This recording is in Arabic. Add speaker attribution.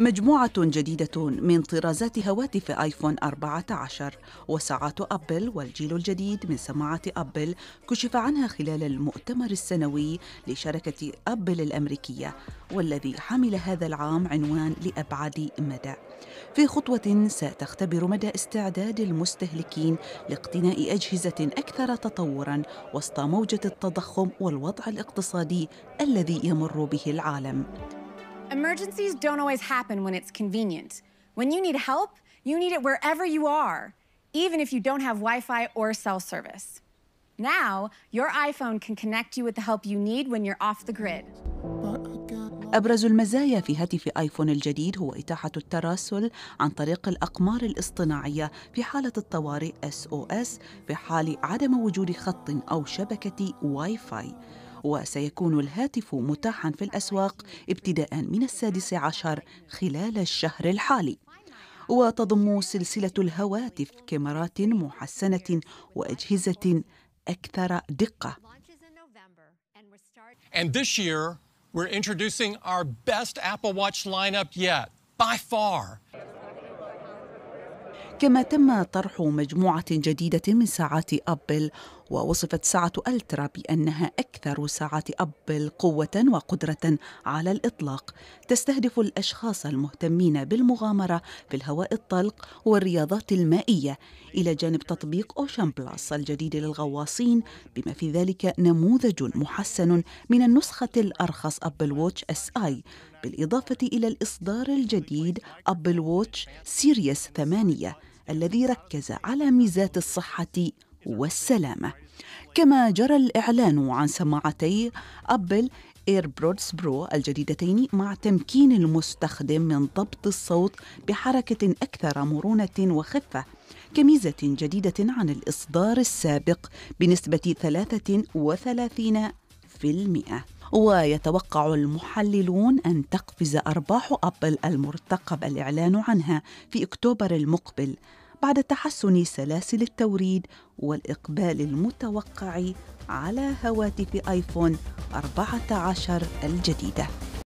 Speaker 1: مجموعة جديدة من طرازات هواتف آيفون 14 وساعات أبل والجيل الجديد من سماعات أبل كشف عنها خلال المؤتمر السنوي لشركة أبل الأمريكية والذي حمل هذا العام عنوان لأبعد مدى في خطوة ستختبر مدى استعداد المستهلكين لاقتناء أجهزة أكثر تطوراً وسط موجة التضخم والوضع الاقتصادي الذي يمر به العالم
Speaker 2: Emergencies don't always happen when it's convenient. When you need help, you need it wherever you are, even if you don't have Wi-Fi or cell service. Now, your iPhone can connect you with the help you need when you're off the grid.
Speaker 1: أبرز المزايا في هاتف آيفون الجديد هو إتاحة التراسل عن طريق الأقمار الاصطناعية في حالة الطوارئ SOS في حال عدم وجود خط أو شبكة واي فاي وسيكون الهاتف متاحا في الأسواق ابتداء من السادس عشر خلال الشهر الحالي وتضم سلسلة الهواتف كاميرات محسنة وأجهزة أكثر دقة
Speaker 2: And this year, we're introducing our best Apple Watch lineup yet, by far.
Speaker 1: كما تم طرح مجموعة جديدة من ساعات أبل ووصفت ساعة ألترا بأنها أكثر ساعات أبل قوة وقدرة على الإطلاق تستهدف الأشخاص المهتمين بالمغامرة في الهواء الطلق والرياضات المائية إلى جانب تطبيق أوشن بلاس الجديد للغواصين بما في ذلك نموذج محسن من النسخة الأرخص أبل ووتش اس اي بالإضافة إلى الإصدار الجديد أبل ووتش سيريس 8 الذي ركز على ميزات الصحة والسلامة كما جرى الإعلان عن سماعتي أبل ايربرودز برو الجديدتين مع تمكين المستخدم من ضبط الصوت بحركة أكثر مرونة وخفة كميزة جديدة عن الإصدار السابق بنسبة 33% ويتوقع المحللون أن تقفز أرباح أبل المرتقب الإعلان عنها في أكتوبر المقبل بعد تحسن سلاسل التوريد والإقبال المتوقع على هواتف آيفون 14 الجديدة